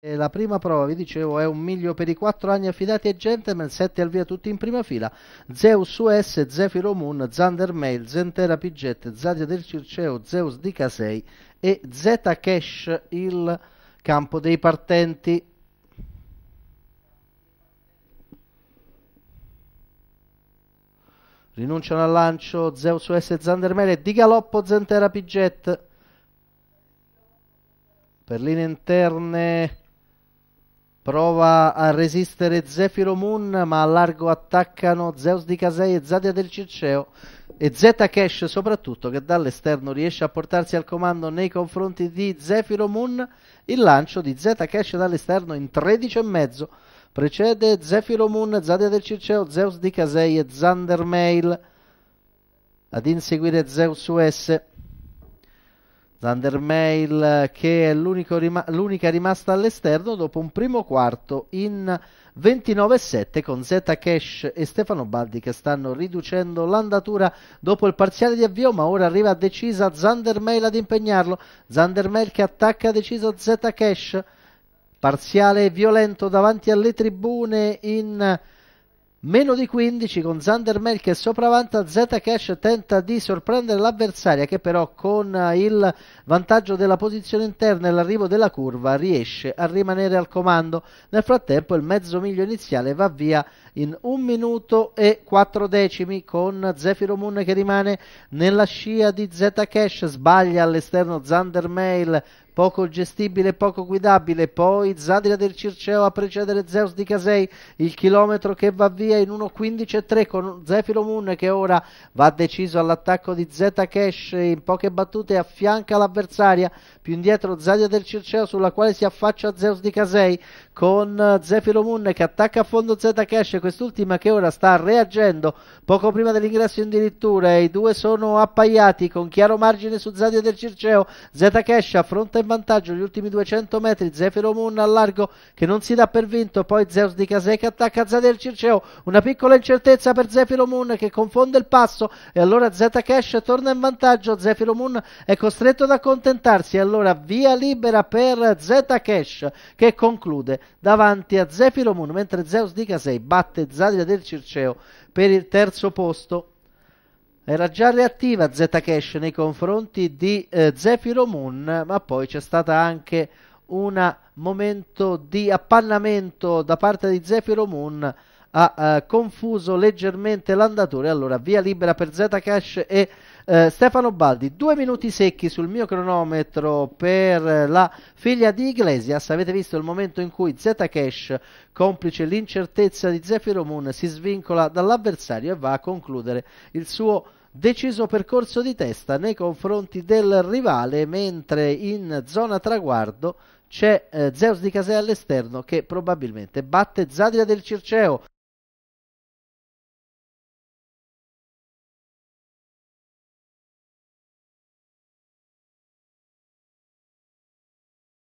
la prima prova, vi dicevo, è un miglio per i 4 anni affidati a gentleman, 7 al via tutti in prima fila, Zeus US, Zefiro Moon, Zander Mail, Zentera Piget, Zadia del Circeo, Zeus di Casei e Zeta Cash, il campo dei partenti. Rinunciano al lancio Zeus US, Zander Mail e di galoppo Zentera Piget. Per linee interne Prova a resistere Zefiro Moon, ma a largo attaccano Zeus di Casei e Zadia del Circeo. E Zeta Cash soprattutto, che dall'esterno riesce a portarsi al comando nei confronti di Zefiro Moon. Il lancio di Zeta Cash dall'esterno in 13,5. Precede Zefiro Moon, Zadia del Circeo, Zeus di Casei e Zander Mail. Ad inseguire Zeus US. Zandermail che è rima- l'unica rimasta all'esterno dopo un primo quarto in 29-7 con Zeta Cash e Stefano Baldi che stanno riducendo l'andatura dopo il parziale di avvio ma ora arriva decisa Zandermail ad impegnarlo Zandermail che attacca deciso Zeta Cash parziale violento davanti alle tribune in Meno di 15 con Zander che sopravvanta, Zcash tenta di sorprendere l'avversaria che però con eh, il vantaggio della posizione interna e l'arrivo della curva riesce a rimanere al comando. Nel frattempo il mezzo miglio iniziale va via in 1 minuto e 4 decimi con Zefiro Moon che rimane nella scia di Zcash, sbaglia all'esterno Zander Mail poco gestibile e poco guidabile, poi Zadria del Circeo a precedere Zeus di Casei, il chilometro che va via in 1.15.3 con Zefiro Moon che ora va deciso all'attacco di Z Cash, in poche battute affianca l'avversaria, più indietro Zadria del Circeo sulla quale si affaccia Zeus di Casei con Zefiro Moon che attacca a fondo Z Cash, quest'ultima che ora sta reagendo poco prima dell'ingresso addirittura, i due sono appaiati con chiaro margine su Zadia del Circeo, Z Cash affronta in vantaggio gli ultimi 200 metri, Zefiro Moon al largo che non si dà per vinto, poi Zeus di Casei che attacca Zadel Circeo, una piccola incertezza per Zefiro Moon che confonde il passo e allora Zeta Cash torna in vantaggio, Zefiro Moon è costretto ad accontentarsi e allora via libera per Zeta Cash che conclude davanti a Zefiro Moon mentre Zeus di Casei batte Zadel Circeo per il terzo posto era già reattiva Zcash nei confronti di eh, Zephyro Moon, ma poi c'è stata anche un momento di appannamento da parte di Zephyro Moon ha eh, confuso leggermente l'andatore. Allora, via libera per Zcash e eh, Stefano Baldi. Due minuti secchi sul mio cronometro per la figlia di Iglesias. Avete visto il momento in cui Zcash, complice l'incertezza di Zephyro Moon, si svincola dall'avversario e va a concludere il suo deciso percorso di testa nei confronti del rivale, mentre in zona traguardo c'è eh, Zeus di Casea all'esterno che probabilmente batte Zadria del Circeo.